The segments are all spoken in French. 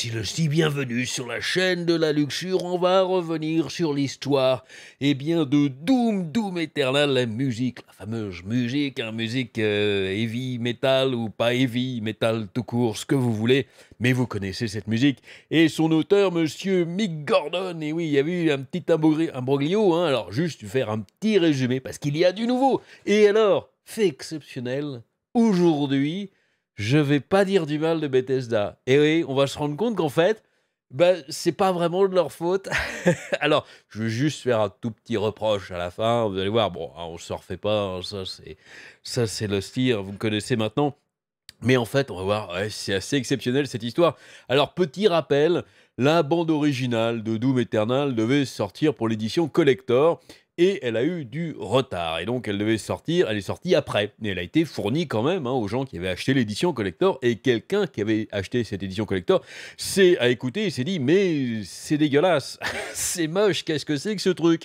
C'est le si bienvenue sur la chaîne de la luxure. On va revenir sur l'histoire et eh bien de Doom Doom Eternal, la musique, la fameuse musique, hein, musique euh, heavy metal ou pas heavy metal tout court, ce que vous voulez, mais vous connaissez cette musique et son auteur, Monsieur Mick Gordon. Et oui, il y a eu un petit imbroglio. Hein, alors juste faire un petit résumé parce qu'il y a du nouveau. Et alors, fait exceptionnel aujourd'hui je vais pas dire du mal de Bethesda. Et eh oui, on va se rendre compte qu'en fait, ce bah, c'est pas vraiment de leur faute. Alors, je vais juste faire un tout petit reproche à la fin. Vous allez voir, bon, hein, on se refait pas. Hein, ça, c'est ça, c'est le style. Vous me connaissez maintenant. Mais en fait, on va voir, c'est assez exceptionnel cette histoire. Alors, petit rappel, la bande originale de Doom Eternal devait sortir pour l'édition collector et elle a eu du retard. Et donc, elle devait sortir, elle est sortie après. Et elle a été fournie quand même hein, aux gens qui avaient acheté l'édition collector. Et quelqu'un qui avait acheté cette édition collector s'est à écouter et s'est dit Mais c'est dégueulasse, c'est moche, qu'est-ce que c'est que ce truc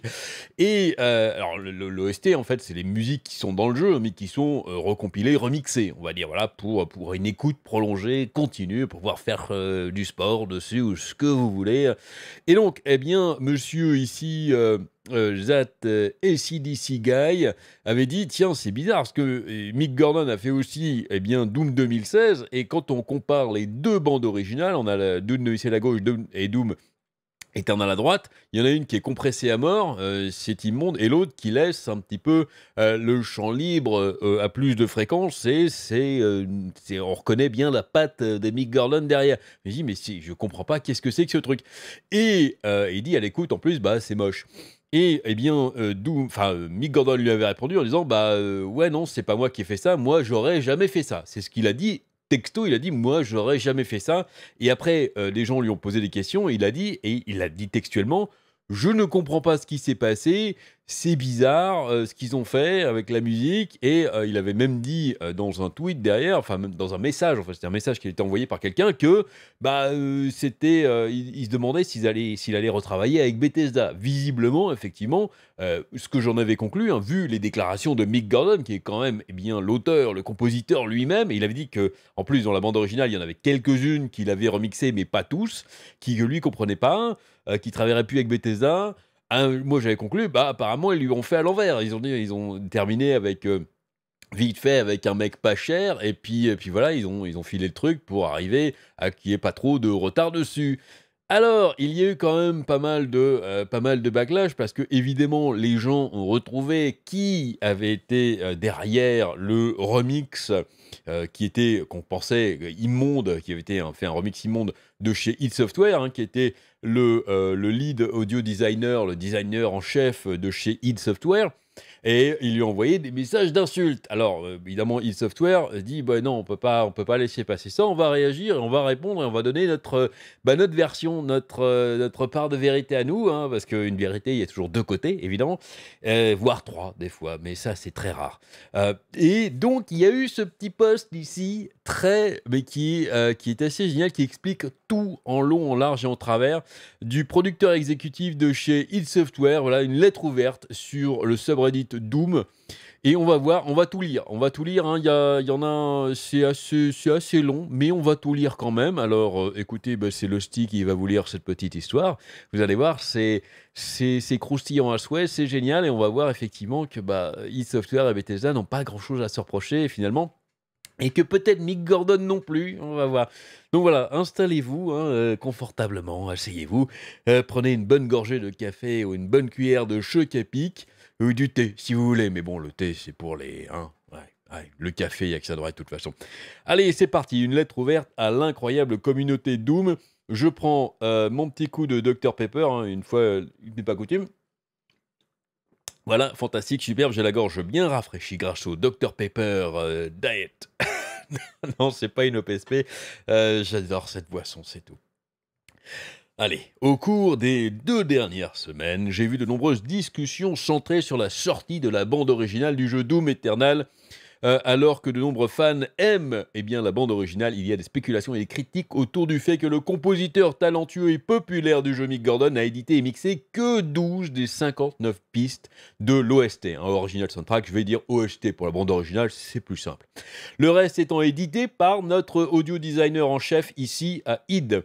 Et euh, alors, l'OST, en fait, c'est les musiques qui sont dans le jeu, mais qui sont euh, recompilées, remixées, on va dire, voilà, pour, pour une écoute prolongée, continue, pour pouvoir faire euh, du sport dessus ou ce que vous voulez. Et donc, eh bien, monsieur ici. Euh, Zat euh, et CDC Guy avait dit tiens, c'est bizarre parce que Mick Gordon a fait aussi eh bien, Doom 2016 et quand on compare les deux bandes originales, on a la, Doom de à la gauche et Doom éternel à droite, il y en a une qui est compressée à mort, euh, c'est immonde, et l'autre qui laisse un petit peu le champ libre à plus de fréquences, et c'est, on reconnaît bien la patte de Mick Gordon derrière. Je dit mais si, je comprends pas, qu'est-ce que c'est que ce truc Et il dit, à l'écoute, en plus, bah c'est moche. Et eh bien, euh, enfin, euh, Mick Gordon lui avait répondu en disant Bah euh, ouais, non, c'est pas moi qui ai fait ça, moi j'aurais jamais fait ça. C'est ce qu'il a dit texto, il a dit moi j'aurais jamais fait ça. Et après, des les gens lui ont posé des questions, il a dit et il a dit textuellement je ne comprends pas ce qui s'est passé c'est bizarre euh, ce qu'ils ont fait avec la musique. Et euh, il avait même dit euh, dans un tweet derrière, enfin dans un message, enfin c'était un message qui a été envoyé par quelqu'un que bah c'était, il, se demandait s'il allait, s'il allait retravailler avec Bethesda. Visiblement, effectivement, ce que j'en avais conclu, hein, vu les déclarations de Mick Gordon, qui est quand même eh bien l'auteur, le compositeur lui-même, et il avait dit que en plus dans la bande originale, il y en avait quelques-unes qu'il avait remixées, mais pas tous, qui lui comprenait pas, qui travaillerait plus avec Bethesda moi j'avais conclu, bah apparemment ils lui ont fait à l'envers. Ils ont ils ont terminé avec euh, vite fait avec un mec pas cher et puis puis voilà ils ont ils ont filé le truc pour arriver à qu'il n'y ait pas trop de retard dessus. Alors, il y a eu quand même pas mal de, euh, pas mal de backlash parce que, évidemment, les gens ont retrouvé qui avait été euh, derrière le remix qui était, qu'on pensait immonde, qui avait été hein, fait un remix immonde de chez id Software, hein, qui était le, euh, le lead audio designer, le designer en chef de chez id Software, et il lui envoyé des messages d'insultes. Alors, euh, évidemment, il e-software dit bah non, on peut pas, on peut pas laisser passer ça, on va réagir, on va répondre et on va donner notre, euh, bah, notre version, notre, euh, notre part de vérité à nous, hein, parce qu'une vérité, il y a toujours deux côtés, évidemment, voire trois des fois, mais ça, c'est très rare. et donc, il y a eu ce petit post ici, très, mais qui, qui est assez génial, qui explique tout en long, en large et en travers du producteur exécutif de chez id Software, voilà, une lettre ouverte sur le sub dit Doom. Et on va voir, on va tout lire. On va tout lire. Hein. Il y, en a, c'est assez, long, mais on va tout lire quand même. Alors, euh, écoutez, bah, c'est Losty qui va vous lire cette petite histoire. Vous allez voir, c'est, croustillant à souhait, c'est génial, et on va voir effectivement que bah, Software et Bethesda n'ont pas grand-chose à se reprocher finalement. Et que peut-être Mick Gordon non plus, on va voir. Donc voilà, installez-vous hein, euh, confortablement, asseyez-vous, euh, prenez une bonne gorgée de café ou une bonne cuillère de choc à ou euh, du thé, si vous voulez. Mais bon, le thé, c'est pour les... Hein, le café, il n'y a que ça de de toute façon. Allez, c'est parti. Une lettre ouverte à l'incroyable communauté Doom. Je prends euh, mon petit coup de Dr Pepper, hein, une fois, euh, il n'est pas coutume. Voilà, fantastique, superbe, j'ai la gorge bien rafraîchie grâce au Dr Pepper Diet. non, c'est pas une OPSP. E j'adore cette boisson, c'est tout. Allez, au cours des deux dernières semaines, j'ai vu de nombreuses discussions centrées sur la sortie de la bande originale du jeu Doom Eternal. Euh, alors que de nombreux fans aiment eh bien, la bande originale, il y a des spéculations et des critiques autour du fait que le compositeur talentueux et populaire du jeu Mick Gordon n'a édité et mixé que 12 des 59 pistes de l'OST. original soundtrack, je vais dire OST pour la bande originale, c'est plus simple. Le reste étant édité par notre audio designer en chef ici à id.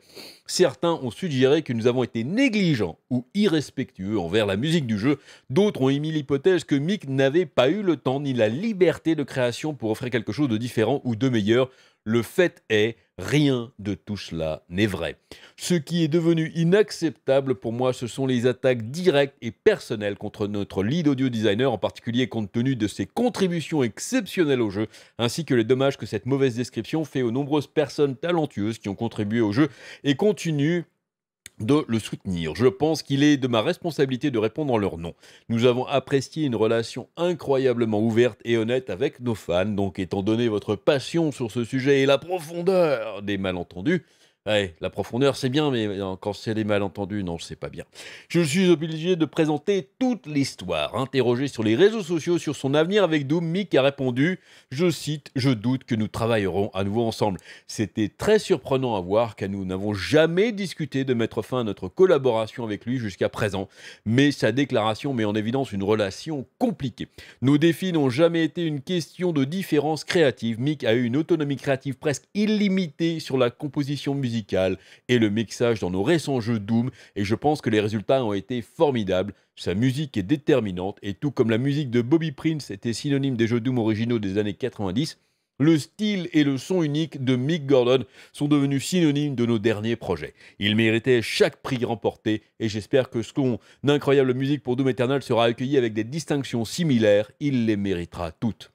Certains ont suggéré que nous avons été négligents ou irrespectueux envers la musique du jeu, d'autres ont émis l'hypothèse que Mick n'avait pas eu le temps ni la liberté de création pour offrir quelque chose de différent ou de meilleur. Le fait est, Rien de tout cela n'est vrai. Ce qui est devenu inacceptable pour moi, ce sont les attaques directes et personnelles contre notre lead audio designer, en particulier compte tenu de ses contributions exceptionnelles au jeu, ainsi que les dommages que cette mauvaise description fait aux nombreuses personnes talentueuses qui ont contribué au jeu et continuent de le soutenir. Je pense qu'il est de ma responsabilité de répondre en leur nom. Nous avons apprécié une relation incroyablement ouverte et honnête avec nos fans, donc étant donné votre passion sur ce sujet et la profondeur des malentendus, la profondeur, c'est bien, mais euh, quand c'est les malentendus, non, c'est pas bien. Je suis obligé de présenter toute l'histoire. Interrogé sur les réseaux sociaux sur son avenir avec Doom, Mick a répondu Je cite, je doute que nous travaillerons à nouveau ensemble. C'était très surprenant à voir car nous n'avons jamais discuté de mettre fin à notre collaboration avec lui jusqu'à présent. Mais sa déclaration met en évidence une relation compliquée. Nos défis n'ont jamais été une question de différence créative. Mick a eu une autonomie créative presque illimitée sur la composition musicale et le mixage dans nos récents jeux Doom et je pense que les résultats ont été formidables. Sa musique est déterminante et tout comme la musique de Bobby Prince était synonyme des jeux Doom originaux des années 90, le style et le son unique de Mick Gordon sont devenus synonymes de nos derniers projets. Il méritait chaque prix remporté et j'espère que son incroyable musique pour Doom Eternal sera accueillie avec des distinctions similaires. Il les méritera toutes.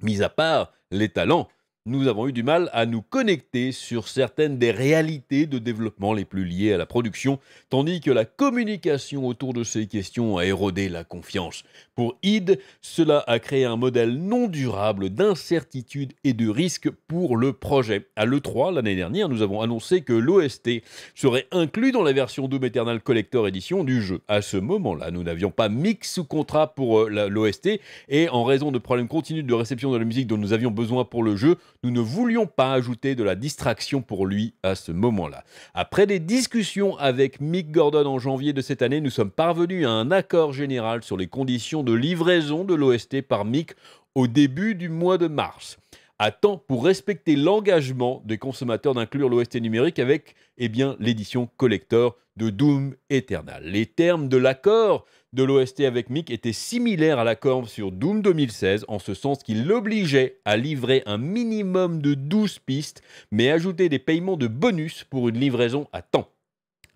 Mis à part les talents, nous avons eu du mal à nous connecter sur certaines des réalités de développement les plus liées à la production, tandis que la communication autour de ces questions a érodé la confiance. Pour id, cela a créé un modèle non durable d'incertitude et de risque pour le projet. À l'E3, l'année dernière, nous avons annoncé que l'OST serait inclus dans la version Doom Eternal Collector Edition du jeu. À ce moment-là, nous n'avions pas mix sous contrat pour euh, l'OST, et en raison de problèmes continus de réception de la musique dont nous avions besoin pour le jeu, nous ne voulions pas ajouter de la distraction pour lui à ce moment-là. Après des discussions avec Mick Gordon en janvier de cette année, nous sommes parvenus à un accord général sur les conditions de livraison de l'OST par Mick au début du mois de mars à temps pour respecter l'engagement des consommateurs d'inclure l'OST numérique avec eh bien, l'édition collector de Doom Eternal. Les termes de l'accord de l'OST avec Mick était similaire à l'accord sur Doom 2016 en ce sens qu'il l'obligeait à livrer un minimum de 12 pistes mais ajouter des paiements de bonus pour une livraison à temps.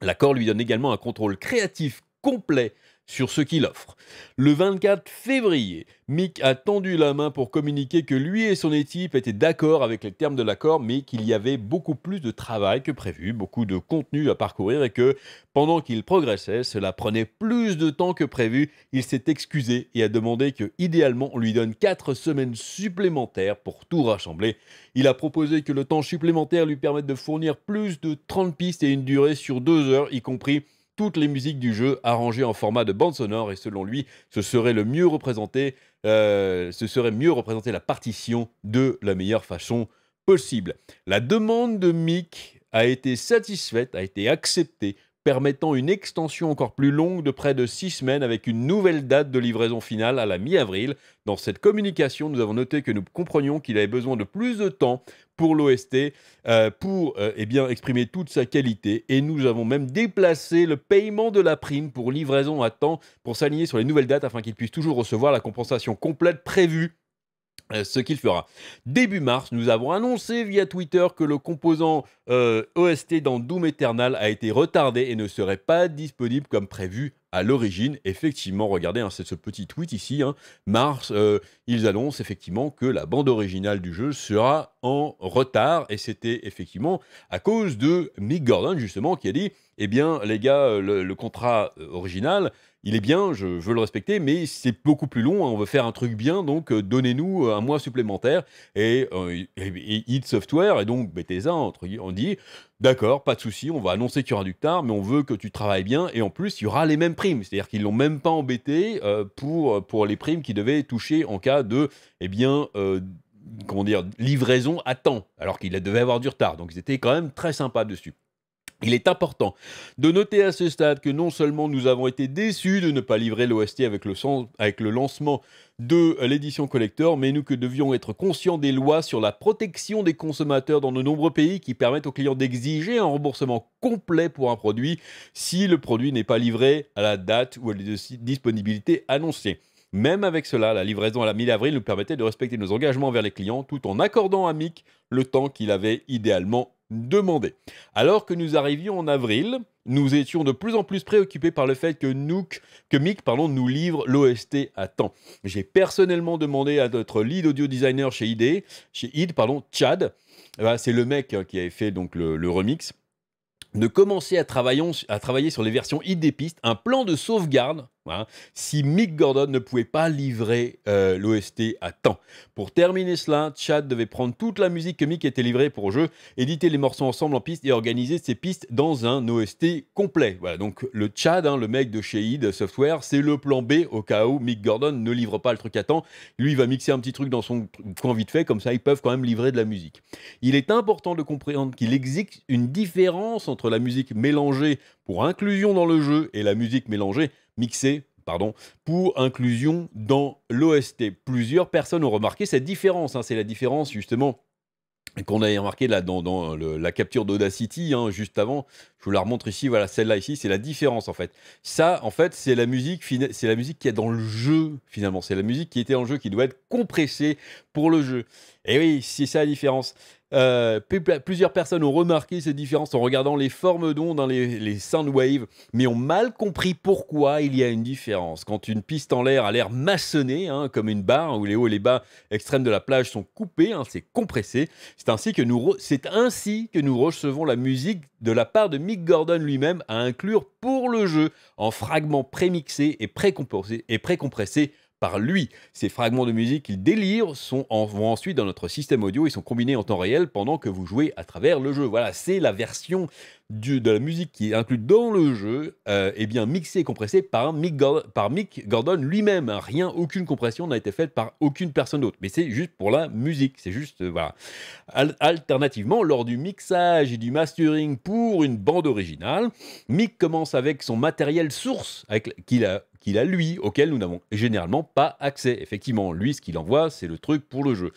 L'accord lui donne également un contrôle créatif complet sur ce qu'il offre. Le 24 février, Mick a tendu la main pour communiquer que lui et son équipe étaient d'accord avec les termes de l'accord, mais qu'il y avait beaucoup plus de travail que prévu, beaucoup de contenu à parcourir et que pendant qu'il progressait, cela prenait plus de temps que prévu. Il s'est excusé et a demandé que idéalement on lui donne 4 semaines supplémentaires pour tout rassembler. Il a proposé que le temps supplémentaire lui permette de fournir plus de 30 pistes et une durée sur 2 heures, y compris toutes les musiques du jeu arrangées en format de bande sonore et selon lui, ce serait le mieux représenté, euh, ce serait mieux représenter la partition de la meilleure façon possible. La demande de Mick a été satisfaite, a été acceptée, permettant une extension encore plus longue de près de six semaines avec une nouvelle date de livraison finale à la mi-avril. Dans cette communication, nous avons noté que nous comprenions qu'il avait besoin de plus de temps pour l'OST, euh, pour euh, eh bien, exprimer toute sa qualité. Et nous avons même déplacé le paiement de la prime pour livraison à temps pour s'aligner sur les nouvelles dates afin qu'il puisse toujours recevoir la compensation complète prévue euh, ce qu'il fera. Début mars, nous avons annoncé via Twitter que le composant OST dans Doom Eternal a été retardé et ne serait pas disponible comme prévu à l'origine, effectivement, regardez, hein, ce petit tweet ici, hein. Mars, euh, ils annoncent effectivement que la bande originale du jeu sera en retard, et c'était effectivement à cause de Mick Gordon, justement, qui a dit, eh bien, les gars, euh, le contrat euh, original, il est bien, je veux le respecter, mais c'est beaucoup plus long, hein. on veut faire un truc bien, donc euh, donnez-nous euh, un mois supplémentaire. Et, euh, Software, et donc Bethesda, entre, on dit, d'accord, pas de souci, on va annoncer qu'il y aura du retard, mais on veut que tu travailles bien, et en plus, il y aura les mêmes primes. C'est-à-dire qu'ils l'ont même pas embêté euh, pour, pour les primes qui devaient toucher en cas de, eh bien, comment dire, livraison à temps, alors qu'ils devaient avoir du retard. Donc ils étaient quand même très sympas dessus. Il est important de noter à ce stade que non seulement nous avons été déçus de ne pas livrer l'OST avec le, lancement de l'édition collector, mais nous que devions être conscients des lois sur la protection des consommateurs dans de nombreux pays qui permettent aux clients d'exiger un remboursement complet pour un produit si le produit n'est pas livré à la date ou à la disponibilité annoncée. Même avec cela, la livraison à la mi-avril nous permettait de respecter nos engagements envers les clients tout en accordant à Mick le temps qu'il avait idéalement demandé. Alors que nous arrivions en avril, nous étions de plus en plus préoccupés par le fait que, Nook, que Mick nous livre l'OST à temps. J'ai personnellement demandé à notre lead audio designer chez ID, chez ID pardon, Chad, eh ben, c'est le mec hein, qui avait fait donc le, remix, de commencer à travailler, sur les versions ID des pistes, un plan de sauvegarde Hein, si Mick Gordon ne pouvait pas livrer euh, l'OST à temps. Pour terminer cela, Chad devait prendre toute la musique que Mick était livrée pour le jeu, éditer les morceaux ensemble en piste et organiser ces pistes dans un OST complet. Voilà, donc le Chad, hein, le mec de chez id Software, c'est le plan B au cas où Mick Gordon ne livre pas le truc à temps. Lui, il va mixer un petit truc dans son coin vite fait, comme ça ils peuvent quand même livrer de la musique. Il est important de comprendre qu'il existe une différence entre la musique mélangée pour inclusion dans le jeu et la musique mélangée mixé pardon, pour inclusion dans l'OST. Plusieurs personnes ont remarqué cette différence. Hein. C'est la différence justement qu'on a remarqué là dans, dans la capture d'Audacity hein, juste avant, je vous la remontre ici, voilà celle-là ici, c'est la différence en fait. Ça en fait c'est la musique c'est la musique qui est dans le jeu finalement, c'est la musique qui était en jeu qui doit être compressée pour le jeu. Et oui, c'est ça la différence. Euh, plusieurs personnes ont remarqué ces différences en regardant les formes d'ondes, dans hein, les, les soundwaves, mais ont mal compris pourquoi il y a une différence. Quand une piste en l'air a l'air maçonnée, hein, comme une barre hein, où les hauts et les bas extrêmes de la plage sont coupés, c'est compressé. C'est ainsi, que nous c'est ainsi que nous recevons la musique de la part de Mick Gordon lui-même à inclure pour le jeu en fragments prémixés et précompressés, et précompressés par lui. Ces fragments de musique qu'il délire vont ensuite dans notre système audio et sont combinés en temps réel pendant que vous jouez à travers le jeu. Voilà, c'est la version du, de la musique qui est inclue dans le jeu euh, est bien mixée et compressée par Mick Gordon, par Mick Gordon lui-même. Rien, aucune compression n'a été faite par aucune personne d'autre. Mais c'est juste pour la musique. C'est juste, euh, voilà. alternativement, lors du mixage et du mastering pour une bande originale, Mick commence avec son matériel source qu'il a qu'il a lui, auquel nous n'avons généralement pas accès. Effectivement, lui, ce qu'il envoie, c'est le truc pour le jeu.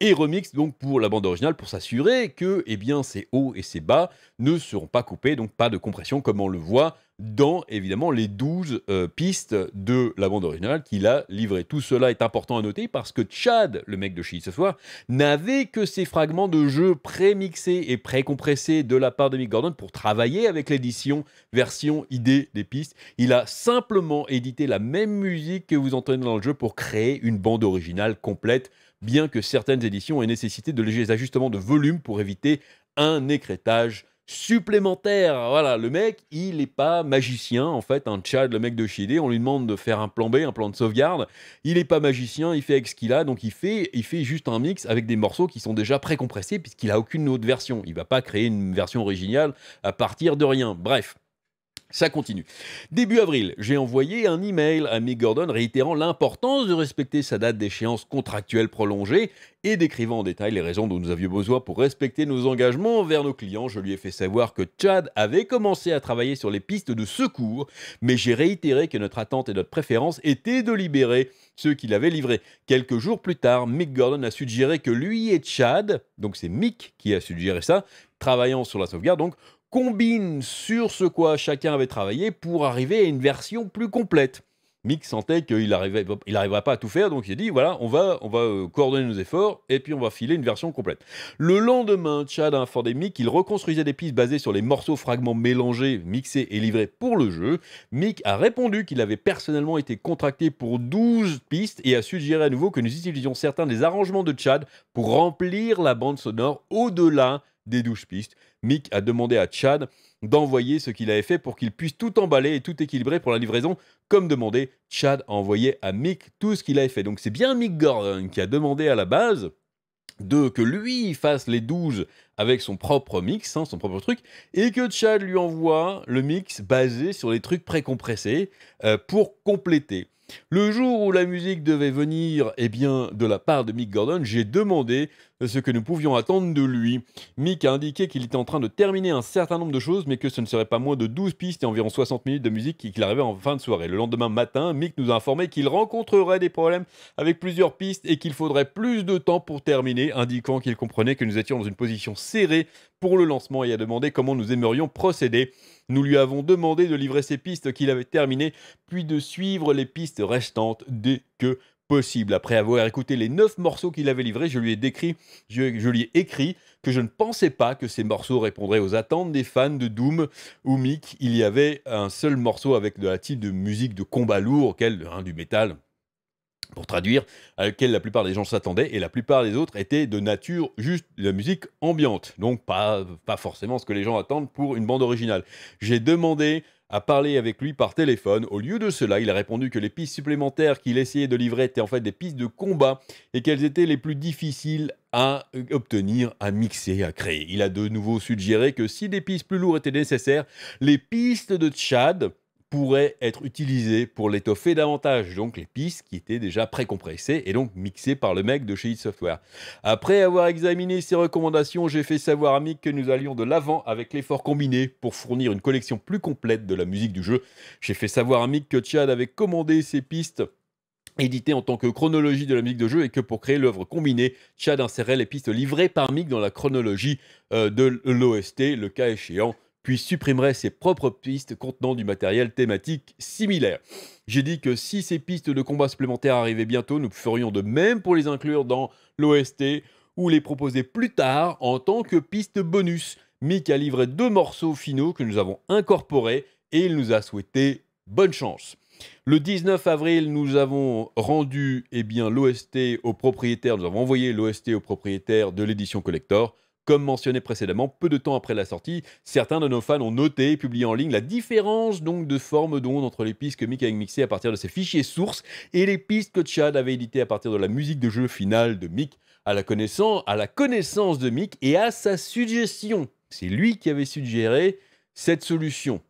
Et remix donc pour la bande originale pour s'assurer que eh bien, ses hauts et ses bas ne seront pas coupé, donc pas de compression comme on le voit dans évidemment les 12 euh, pistes de la bande originale qu'il a livrée. Tout cela est important à noter parce que Chad, le mec de Chili ce soir, n'avait que ces fragments de jeu pré-mixés et pré-compressés de la part de Mick Gordon pour travailler avec l'édition version idée des pistes. Il a simplement édité la même musique que vous entendez dans le jeu pour créer une bande originale complète bien que certaines éditions aient nécessité de légers ajustements de volume pour éviter un écrétage supplémentaire. Voilà, le mec, il n'est pas magicien, en fait, un Chad, le mec de Chidé, on lui demande de faire un plan B, un plan de sauvegarde. Il n'est pas magicien, il fait avec ce qu'il a, donc il fait, il fait juste un mix avec des morceaux qui sont déjà précompressés, puisqu'il a aucune autre version. Il va pas créer une version originale à partir de rien. Bref. Ça continue. Début avril, j'ai envoyé un email à Mick Gordon réitérant l'importance de respecter sa date d'échéance contractuelle prolongée et décrivant en détail les raisons dont nous avions besoin pour respecter nos engagements envers nos clients. Je lui ai fait savoir que Chad avait commencé à travailler sur les pistes de secours, mais j'ai réitéré que notre attente et notre préférence étaient de libérer ceux qu'il avait livré. Quelques jours plus tard, Mick Gordon a suggéré que lui et Chad, donc c'est Mick qui a suggéré ça, travaillant sur la sauvegarde, donc combine sur ce quoi chacun avait travaillé pour arriver à une version plus complète. Mick sentait qu'il n'arriverait il pas à tout faire, donc il a dit voilà, on va, on va euh, coordonner nos efforts et puis on va filer une version complète. Le lendemain, Chad a informé hein, Mick qu'il reconstruisait des pistes basées sur les morceaux fragments mélangés, mixés et livrés pour le jeu. Mick a répondu qu'il avait personnellement été contracté pour 12 pistes et a suggéré à nouveau que nous utilisions certains des arrangements de Chad pour remplir la bande sonore au-delà des 12 pistes. Mick a demandé à Chad d'envoyer ce qu'il avait fait pour qu'il puisse tout emballer et tout équilibrer pour la livraison, comme demandé. Chad a envoyé à Mick tout ce qu'il avait fait. Donc c'est bien Mick Gordon qui a demandé à la base de que lui fasse les 12 avec son propre mix, hein, son propre truc, et que Chad lui envoie le mix basé sur les trucs précompressés euh, pour compléter. Le jour où la musique devait venir, eh bien, de la part de Mick Gordon, j'ai demandé ce que nous pouvions attendre de lui. Mick a indiqué qu'il était en train de terminer un certain nombre de choses, mais que ce ne serait pas moins de 12 pistes et environ 60 minutes de musique qu'il arrivait en fin de soirée. Le lendemain matin, Mick nous a informé qu'il rencontrerait des problèmes avec plusieurs pistes et qu'il faudrait plus de temps pour terminer, indiquant qu'il comprenait que nous étions dans une position serrée pour le lancement et a demandé comment nous aimerions procéder. Nous lui avons demandé de livrer ses pistes qu'il avait terminées, puis de suivre les pistes restantes dès que possible. Après avoir écouté les neuf morceaux qu'il avait livrés, je lui ai décrit, je, lui ai écrit que je ne pensais pas que ces morceaux répondraient aux attentes des fans de Doom ou Mick. Il y avait un seul morceau avec de la type de musique de combat lourd, auquel hein, du métal pour traduire, à laquelle la plupart des gens s'attendaient, et la plupart des autres étaient de nature juste de la musique ambiante, donc pas, pas forcément ce que les gens attendent pour une bande originale. J'ai demandé à parler avec lui par téléphone. Au lieu de cela, il a répondu que les pistes supplémentaires qu'il essayait de livrer étaient en fait des pistes de combat et qu'elles étaient les plus difficiles à obtenir, à mixer, à créer. Il a de nouveau suggéré que si des pistes plus lourdes étaient nécessaires, les pistes de Tchad pourrait être utilisé pour l'étoffer davantage, donc les pistes qui étaient déjà précompressées et donc mixées par le mec de chez id Software. Après avoir examiné ces recommandations, j'ai fait savoir à Mick que nous allions de l'avant avec l'effort combiné pour fournir une collection plus complète de la musique du jeu. J'ai fait savoir à Mick que Chad avait commandé ces pistes éditées en tant que chronologie de la musique de jeu et que pour créer l'œuvre combinée, Chad insérait les pistes livrées par Mick dans la chronologie euh, de l'OST, le cas échéant puis supprimerait ses propres pistes contenant du matériel thématique similaire. J'ai dit que si ces pistes de combat supplémentaires arrivaient bientôt, nous ferions de même pour les inclure dans l'OST ou les proposer plus tard en tant que pistes bonus. Mick a livré deux morceaux finaux que nous avons incorporés et il nous a souhaité bonne chance. Le 19 avril, nous avons rendu eh l'OST au propriétaire, nous avons envoyé l'OST au propriétaire de l'édition collector. Comme mentionné précédemment, peu de temps après la sortie, certains de nos fans ont noté et publié en ligne la différence donc de forme d'onde entre les pistes que Mick avait mixées à partir de ses fichiers sources et les pistes que Chad avait éditées à partir de la musique de jeu finale de Mick. À la, connaissance, à la connaissance de Mick et à sa suggestion, c'est lui qui avait suggéré cette solution.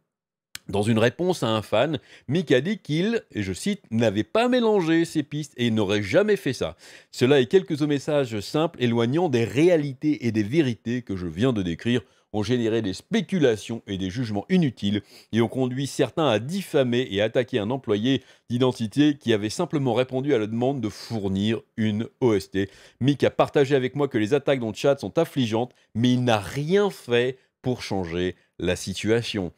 Dans une réponse à un fan, Mick a dit qu'il, et je cite, n'avait pas mélangé ses pistes et n'aurait jamais fait ça. Cela et quelques messages simples éloignant des réalités et des vérités que je viens de décrire ont généré des spéculations et des jugements inutiles et ont conduit certains à diffamer et attaquer un employé d'identité qui avait simplement répondu à la demande de fournir une OST. Mick a partagé avec moi que les attaques dans le chat sont affligeantes, mais il n'a rien fait pour changer la situation.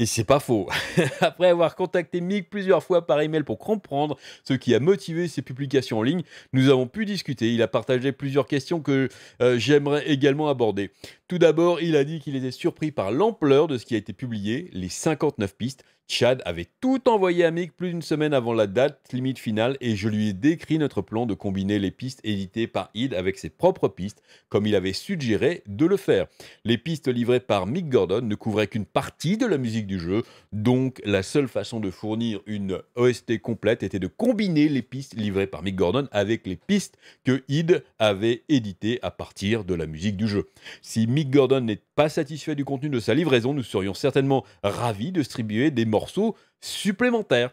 Et c'est pas faux. Après avoir contacté Mick plusieurs fois par email pour comprendre ce qui a motivé ses publications en ligne, nous avons pu discuter. Il a partagé plusieurs questions que euh, j'aimerais également aborder. Tout d'abord, il a dit qu'il était surpris par l'ampleur de ce qui a été publié, les 59 pistes, Chad avait tout envoyé à Mick plus d'une semaine avant la date limite finale et je lui ai décrit notre plan de combiner les pistes éditées par Id avec ses propres pistes, comme il avait suggéré de le faire. Les pistes livrées par Mick Gordon ne couvraient qu'une partie de la musique du jeu, donc la seule façon de fournir une OST complète était de combiner les pistes livrées par Mick Gordon avec les pistes que Id avait éditées à partir de la musique du jeu. Si Mick Gordon n'était satisfait du contenu de sa livraison, nous serions certainement ravis de distribuer des morceaux supplémentaires.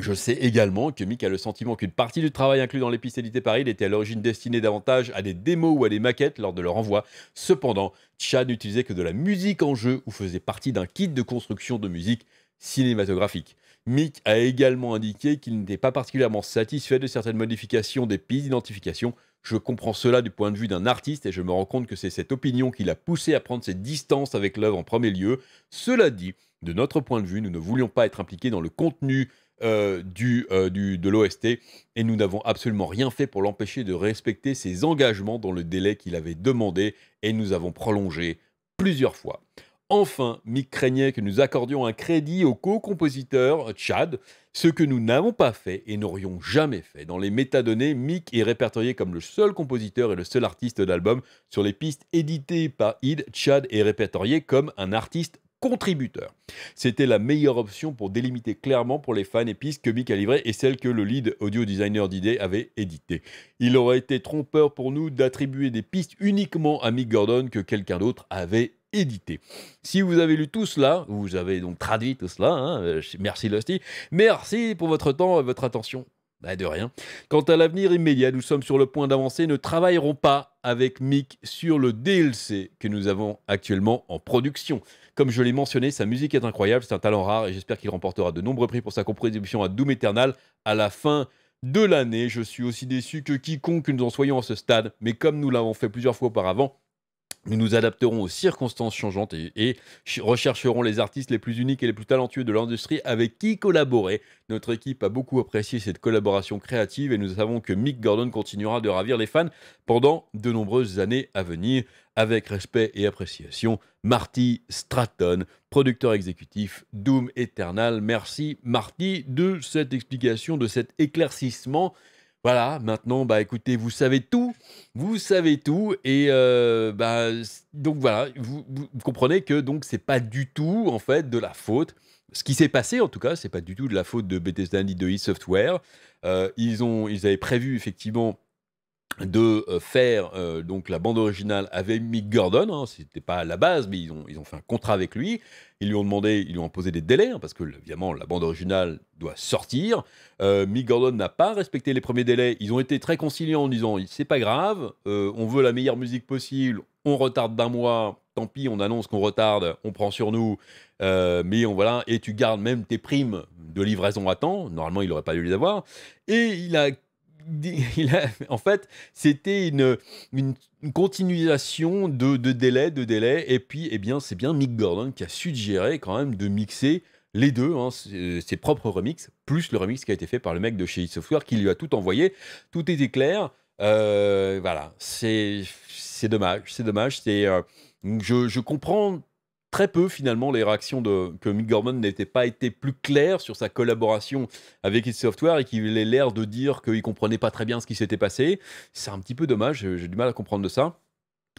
Je sais également que Mick a le sentiment qu'une partie du travail inclus dans l'épice édité était à l'origine destinée davantage à des démos ou à des maquettes lors de leur envoi. Cependant, Chad n'utilisait que de la musique en jeu ou faisait partie d'un kit de construction de musique cinématographique. Mick a également indiqué qu'il n'était pas particulièrement satisfait de certaines modifications des pistes d'identification. Je comprends cela du point de vue d'un artiste et je me rends compte que c'est cette opinion qui l'a poussé à prendre ses distances avec l'œuvre en premier lieu. Cela dit, de notre point de vue, nous ne voulions pas être impliqués dans le contenu euh, euh, de l'OST et nous n'avons absolument rien fait pour l'empêcher de respecter ses engagements dans le délai qu'il avait demandé et nous avons prolongé plusieurs fois. Enfin, Mick craignait que nous accordions un crédit au co-compositeur Chad, ce que nous n'avons pas fait et n'aurions jamais fait. Dans les métadonnées, Mick est répertorié comme le seul compositeur et le seul artiste d'album. Sur les pistes éditées par id, Chad est répertorié comme un artiste contributeur. C'était la meilleure option pour délimiter clairement pour les fans les pistes que Mick a livrées et celles que le lead audio designer d'idée avait éditées. Il aurait été trompeur pour nous d'attribuer des pistes uniquement à Mick Gordon que quelqu'un d'autre avait édité. Si vous avez lu tout cela, vous avez donc traduit tout cela, hein, euh, merci Losty, merci pour votre temps et votre attention. Bah, de rien. Quant à l'avenir immédiat, nous sommes sur le point d'avancer. Ne travaillerons pas avec Mick sur le DLC que nous avons actuellement en production. Comme je l'ai mentionné, sa musique est incroyable, c'est un talent rare et j'espère qu'il remportera de nombreux prix pour sa contribution à Doom Eternal à la fin de l'année. Je suis aussi déçu que quiconque que nous en soyons à ce stade, mais comme nous l'avons fait plusieurs fois auparavant, nous nous adapterons aux circonstances changeantes et, rechercherons les artistes les plus uniques et les plus talentueux de l'industrie avec qui collaborer. Notre équipe a beaucoup apprécié cette collaboration créative et nous savons que Mick Gordon continuera de ravir les fans pendant de nombreuses années à venir. Avec respect et appréciation, Marty Stratton, producteur exécutif Doom Eternal. Merci Marty de cette explication, de cet éclaircissement. Voilà, maintenant, bah écoutez, vous savez tout, vous savez tout, et euh, bah, donc voilà, vous, comprenez que donc c'est pas du tout en fait de la faute. Ce qui s'est passé en tout cas, c'est pas du tout de la faute de Bethesda ni de e-Software. Euh, ils ont, ils avaient prévu effectivement de euh, faire euh, donc la bande originale avec Mick Gordon, hein, c'était pas à la base, mais ils ont, ils ont fait un contrat avec lui, ils lui ont demandé, ils lui ont imposé des délais, hein, parce que évidemment la bande originale doit sortir, euh, Mick Gordon n'a pas respecté les premiers délais, ils ont été très conciliants en disant c'est pas grave, on veut la meilleure musique possible, on retarde d'un mois, tant pis, on annonce qu'on retarde, on prend sur nous, mais on voilà, et tu gardes même tes primes de livraison à temps, normalement il n'aurait pas dû les avoir, et il a en fait, c'était une, une, continuation de, de, délai, de délai. Et puis, eh bien, c'est bien Mick Gordon qui a suggéré quand même de mixer les deux, hein, ses propres remix plus le remix qui a été fait par le mec de chez eSoftware Software qui lui a tout envoyé. Tout était clair. Euh, voilà, c'est dommage, c'est dommage. C'est euh, je, je comprends très peu finalement les réactions de que Mick Gorman n'était pas été plus claires sur sa collaboration avec id Software et qu'il ait l'air de dire qu'il comprenait pas très bien ce qui s'était passé. C'est un petit peu dommage, j'ai du mal à comprendre de ça.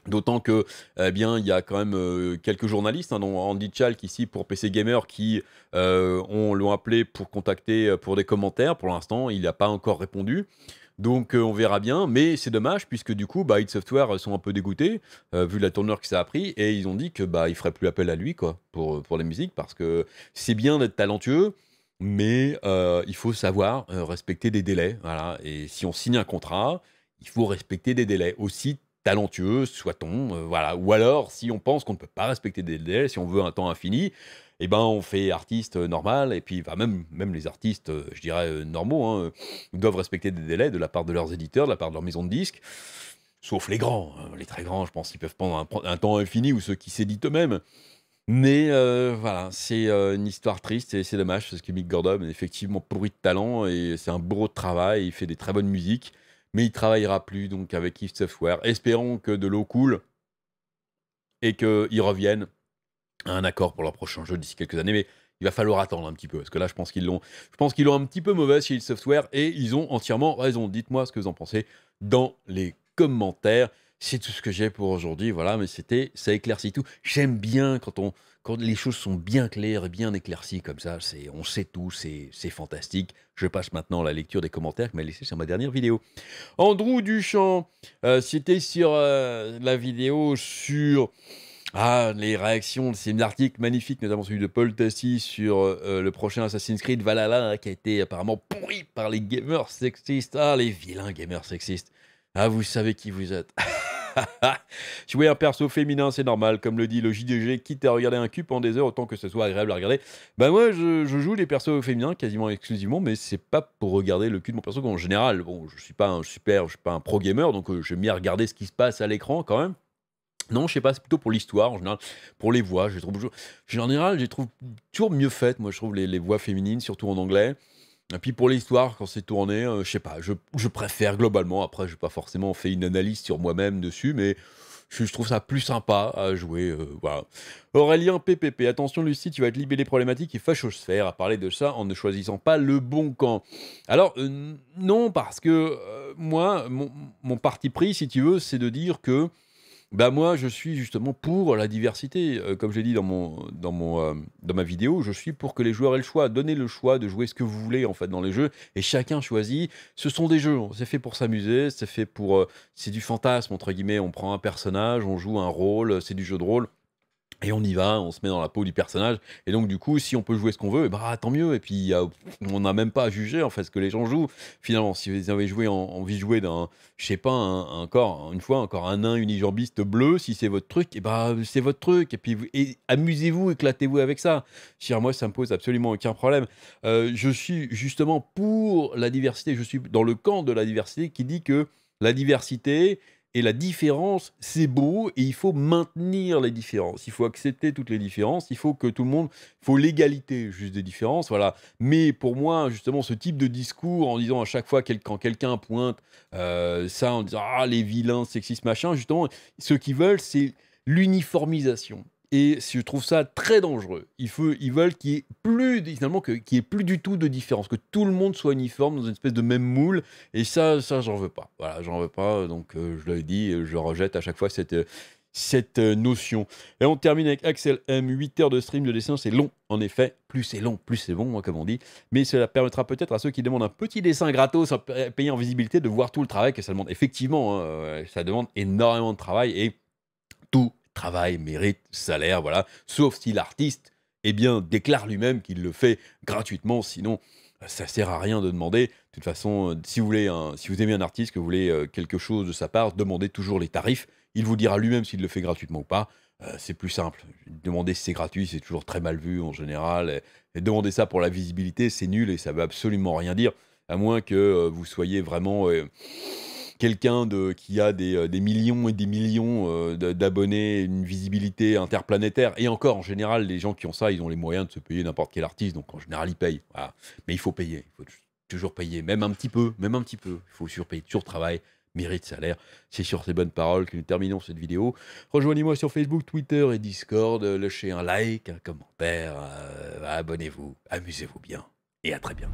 D'autant que, eh bien, il y a quand même euh, quelques journalistes, hein, dont Andy Chalk ici pour PC Gamer, qui euh, l'ont appelé pour contacter euh, pour des commentaires. Pour l'instant, il n'a pas encore répondu. Donc euh, on verra bien, mais c'est dommage puisque du coup, bah, Software sont un peu dégoûtés euh, vu la tournure que ça a pris et ils ont dit que bah ils feraient plus appel à lui quoi pour euh, pour la musique parce que c'est bien d'être talentueux, mais il faut savoir respecter des délais, voilà. Et si on signe un contrat, il faut respecter des délais aussi talentueux soit-on, euh, voilà. Ou alors, si on pense qu'on ne peut pas respecter des délais, si on veut un temps infini, eh ben, on fait artiste euh, normal, et puis va même, même les artistes, euh, je dirais, normaux, hein, doivent respecter des délais de la part de leurs éditeurs, de la part de leur maison de disques, sauf les grands. Hein. Les très grands, je pense, ils peuvent prendre un, temps infini, ou ceux qui s'éditent eux-mêmes. Mais voilà, c'est une histoire triste et c'est dommage parce que Mick Gordon est effectivement pourri de talent et c'est un bourreau de travail, il fait des très bonnes musiques mais il travaillera plus donc avec If Software. Espérons que de l'eau coule et qu'ils reviennent à un accord pour leur prochain jeu d'ici quelques années. Mais il va falloir attendre un petit peu parce que là, je pense qu'ils l'ont, je pense qu'ils un petit peu mauvaise chez If Software et ils ont entièrement raison. Dites-moi ce que vous en pensez dans les commentaires. C'est tout ce que j'ai pour aujourd'hui, voilà, mais c'était, ça éclaircit tout. J'aime bien quand on, les choses sont bien claires et bien éclaircies comme ça, c'est, on sait tout, c'est, c'est fantastique. Je passe maintenant à la lecture des commentaires que m'a laissé sur ma dernière vidéo. Andrew Duchamp, euh, c'était sur euh, la vidéo sur ah, les réactions, c'est un article magnifique, notamment celui de Paul Tassi sur euh, le prochain Assassin's Creed Valhalla, hein, qui a été apparemment pourri par les gamers sexistes. Ah, les vilains gamers sexistes. Ah, vous savez qui vous êtes. Tu vois un perso féminin, c'est normal. Comme le dit le JDG, quitte à regarder un cul pendant des heures, autant que ce soit agréable à regarder. Ben moi, je, joue les persos féminins quasiment exclusivement, mais c'est pas pour regarder le cul de mon perso. En général, bon, je suis pas un super, je suis pas un pro gamer, donc euh, j'aime bien regarder ce qui se passe à l'écran quand même. Non, je sais pas, c'est plutôt pour l'histoire en général, pour les voix. Je trouve toujours, en général, je trouve toujours mieux faites. Moi, je trouve les voix féminines, surtout en anglais. Et puis pour l'histoire, quand c'est tourné, je euh, je sais pas, je, préfère globalement, après je n'ai pas forcément fait une analyse sur moi-même dessus, mais je, trouve ça plus sympa à jouer, euh, voilà. Aurélien PPP, attention Lucie, tu vas être des problématiques et sphère à parler de ça en ne choisissant pas le bon camp. Alors euh, non, parce que moi, mon, parti pris, si tu veux, c'est de dire que bah, moi, je suis justement pour la diversité. Euh, comme j'ai dit dans, mon, dans, mon, euh, dans ma vidéo, je suis pour que les joueurs aient le choix. Donnez le choix de jouer ce que vous voulez en fait dans les jeux. Et chacun choisit. Ce sont des jeux. C'est fait pour s'amuser. C'est fait pour. Euh, c'est du fantasme, entre guillemets. On prend un personnage, on joue un rôle. C'est du jeu de rôle. Et on y va, on se met dans la peau du personnage. Et donc, du coup, si on peut jouer ce qu'on veut, et eh bah, ben, tant mieux. Et puis, on n'a même pas à juger en fait ce que les gens jouent. Finalement, si vous avez joué en, envie de jouer d'un, je sais pas, un, corps, une fois, encore un nain unijambiste bleu, si c'est votre truc, et eh bah, ben, c'est votre truc. Et puis, amusez-vous, éclatez-vous avec ça. Cher, moi, ça me pose absolument aucun problème. Euh, je suis justement pour la diversité. Je suis dans le camp de la diversité qui dit que la diversité, et la différence, c'est beau et il faut maintenir les différences. Il faut accepter toutes les différences. Il faut que tout le monde. Il faut l'égalité juste des différences. Voilà. Mais pour moi, justement, ce type de discours en disant à chaque fois quand quelqu'un pointe euh, ça en disant Ah, les vilains, sexistes, machin, justement, ce qu'ils veulent, c'est l'uniformisation. Et je trouve ça très dangereux. Il faut, ils veulent qu'il y ait plus, finalement, qu'il y plus du tout de différence, que tout le monde soit uniforme dans une espèce de même moule. Et ça, ça, j'en veux pas. Voilà, j'en veux pas. Donc, euh, je l'ai dit, euh, je rejette à chaque fois cette, euh, cette notion. Et on termine avec Axel M. 8 heures de stream de dessin, c'est long, en effet. Plus c'est long, plus c'est bon, comme on dit. Mais cela permettra peut-être à ceux qui demandent un petit dessin gratos payé en visibilité de voir tout le travail que ça demande. Effectivement, hein, ça demande énormément de travail et tout travail, mérite, salaire, voilà. Sauf si l'artiste, eh bien, déclare lui-même qu'il le fait gratuitement, sinon euh, ça sert à rien de demander. De toute façon, euh, si vous, voulez si vous aimez un artiste, que vous voulez euh, quelque chose de sa part, demandez toujours les tarifs. Il vous dira lui-même s'il le fait gratuitement ou pas. c'est plus simple. Demander si c'est gratuit, c'est toujours très mal vu en général. Et, demander ça pour la visibilité, c'est nul et ça ne veut absolument rien dire, à moins que vous soyez vraiment quelqu'un qui a euh, des, millions et des millions euh, d'abonnés, une visibilité interplanétaire. Et encore, en général, les gens qui ont ça, ils ont les moyens de se payer n'importe quel artiste. Donc en général, ils payent. Mais il faut payer. Il faut toujours payer, même un petit peu, même un petit peu. Il faut toujours payer, toujours travail mérite salaire. C'est sur ces bonnes paroles que nous terminons cette vidéo. Rejoignez-moi sur Facebook, Twitter et Discord. Euh, lâchez un like, un commentaire, abonnez-vous, amusez-vous bien et à très bientôt.